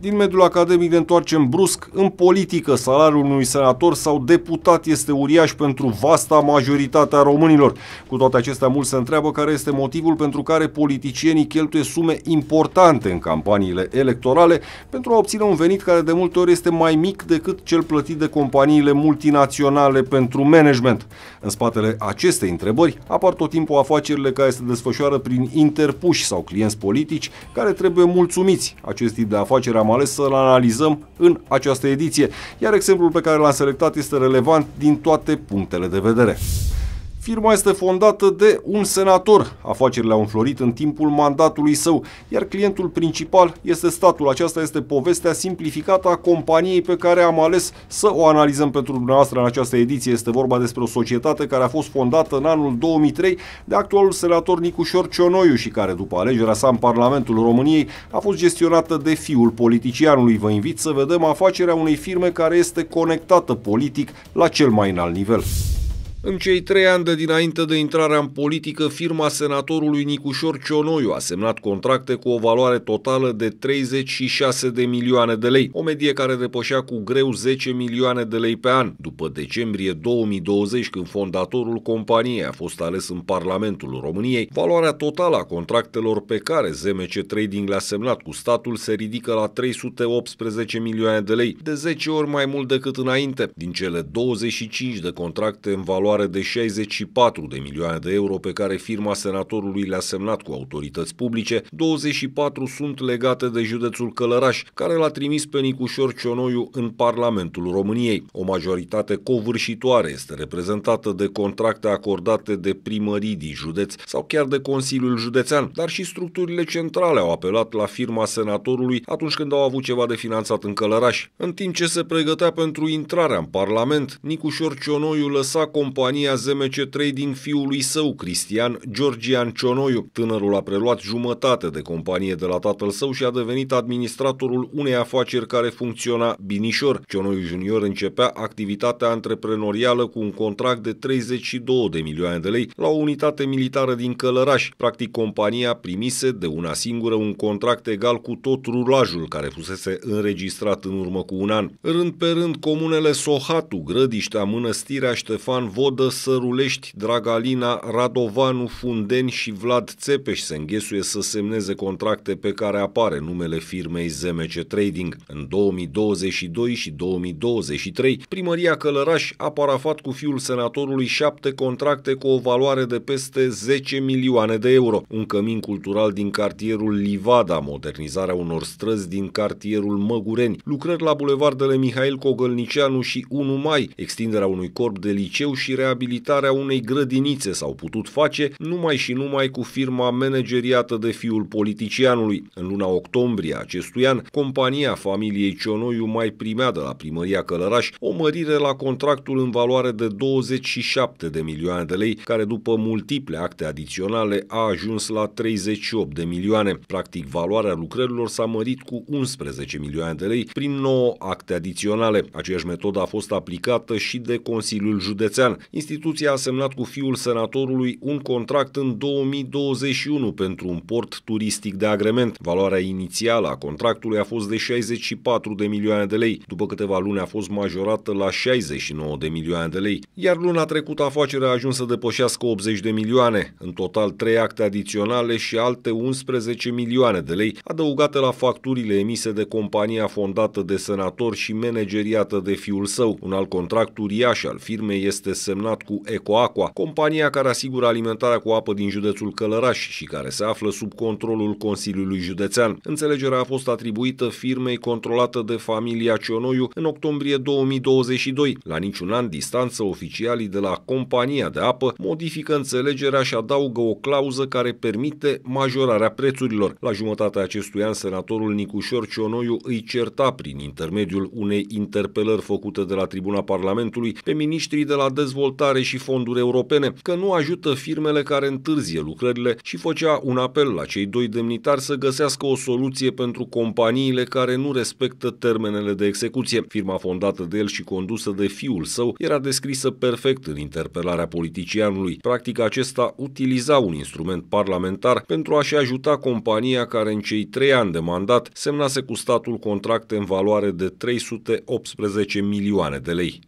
Din mediul academic ne întoarcem brusc în politică. Salariul unui senator sau deputat este uriaș pentru vasta majoritatea românilor. Cu toate acestea, mulți se întreabă care este motivul pentru care politicienii cheltuie sume importante în campaniile electorale pentru a obține un venit care de multe ori este mai mic decât cel plătit de companiile multinaționale pentru management. În spatele acestei întrebări apar tot timpul afacerile care se desfășoară prin interpuși sau clienți politici care trebuie mulțumiți. Acest tip de afacere am ales să-l analizăm în această ediție, iar exemplul pe care l-am selectat este relevant din toate punctele de vedere. Firma este fondată de un senator. Afacerile au înflorit în timpul mandatului său, iar clientul principal este statul. Aceasta este povestea simplificată a companiei pe care am ales să o analizăm pentru dumneavoastră în această ediție. Este vorba despre o societate care a fost fondată în anul 2003 de actualul senator Nicușor Cionoiu și care, după alegerea sa în Parlamentul României, a fost gestionată de fiul politicianului. Vă invit să vedem afacerea unei firme care este conectată politic la cel mai înalt nivel. În cei trei ani de dinainte de intrarea în politică, firma senatorului Nicușor Cionoiu a semnat contracte cu o valoare totală de 36 de milioane de lei, o medie care depășea cu greu 10 milioane de lei pe an. După decembrie 2020, când fondatorul companiei a fost ales în Parlamentul României, valoarea totală a contractelor pe care ZMC Trading le-a semnat cu statul se ridică la 318 milioane de lei, de 10 ori mai mult decât înainte. Din cele 25 de contracte în valoare valoare de 64 de milioane de euro pe care firma senatorului le-a semnat cu autorități publice, 24 sunt legate de județul Călăraș, care l-a trimis pe Nicușor Cionoiu în Parlamentul României. O majoritate covârșitoare este reprezentată de contracte acordate de primării din județ sau chiar de Consiliul Județean, dar și structurile centrale au apelat la firma senatorului atunci când au avut ceva de finanțat în Călăraș. În timp ce se pregătea pentru intrarea în Parlament, Nicușor Cionoiu lăsa compania compania Zemece 3 din fiului său, Cristian Georgian Cionoiu. Tânărul a preluat jumătate de companie de la tatăl său și a devenit administratorul unei afaceri care funcționa binișor. Cionoiu Junior începea activitatea antreprenorială cu un contract de 32 de milioane de lei la o unitate militară din Călăraș. Practic, compania primise de una singură un contract egal cu tot rulajul care fusese înregistrat în urmă cu un an. Rând pe rând, comunele Sohatu, Grădiștea, Mănăstirea, Ștefan, Vol să sărulești, Dragalina, Radovanu, Funden și Vlad Țepeș se înghesuie să semneze contracte pe care apare numele firmei ZMC Trading. În 2022 și 2023, primăria Călăraș a parafat cu fiul senatorului șapte contracte cu o valoare de peste 10 milioane de euro. Un cămin cultural din cartierul Livada, modernizarea unor străzi din cartierul Măgureni, lucrări la bulevardele Mihail Cogălnicianu și 1 Mai, extinderea unui corp de liceu și reabilitarea unei grădinițe s-au putut face numai și numai cu firma manageriată de fiul politicianului. În luna octombrie acestui an, compania familiei Cionoiu mai primea de la primăria Călăraș o mărire la contractul în valoare de 27 de milioane de lei, care după multiple acte adiționale a ajuns la 38 de milioane. Practic, valoarea lucrărilor s-a mărit cu 11 milioane de lei prin 9 acte adiționale. Aceeași metodă a fost aplicată și de Consiliul Județean instituția a semnat cu fiul senatorului un contract în 2021 pentru un port turistic de agrement. Valoarea inițială a contractului a fost de 64 de milioane de lei, după câteva luni a fost majorată la 69 de milioane de lei, iar luna trecută afacerea a ajuns să depășească 80 de milioane, în total 3 acte adiționale și alte 11 milioane de lei adăugate la facturile emise de compania fondată de senator și manageriată de fiul său. Un alt contract uriaș al firmei este semnat semnat cu Ecoaqua, compania care asigură alimentarea cu apă din județul Călăraș și care se află sub controlul Consiliului Județean. Înțelegerea a fost atribuită firmei controlată de familia Cionoiu în octombrie 2022. La niciun an distanță, oficialii de la compania de apă modifică înțelegerea și adaugă o clauză care permite majorarea prețurilor. La jumătatea acestui an, senatorul Nicușor Cionoiu îi certa prin intermediul unei interpelări făcute de la Tribuna Parlamentului pe miniștrii de la dezvoltare dezvoltare și fonduri europene, că nu ajută firmele care întârzie lucrările și făcea un apel la cei doi demnitari să găsească o soluție pentru companiile care nu respectă termenele de execuție. Firma fondată de el și condusă de fiul său era descrisă perfect în interpelarea politicianului. Practic acesta utiliza un instrument parlamentar pentru a-și ajuta compania care în cei trei ani de mandat semnase cu statul contracte în valoare de 318 milioane de lei.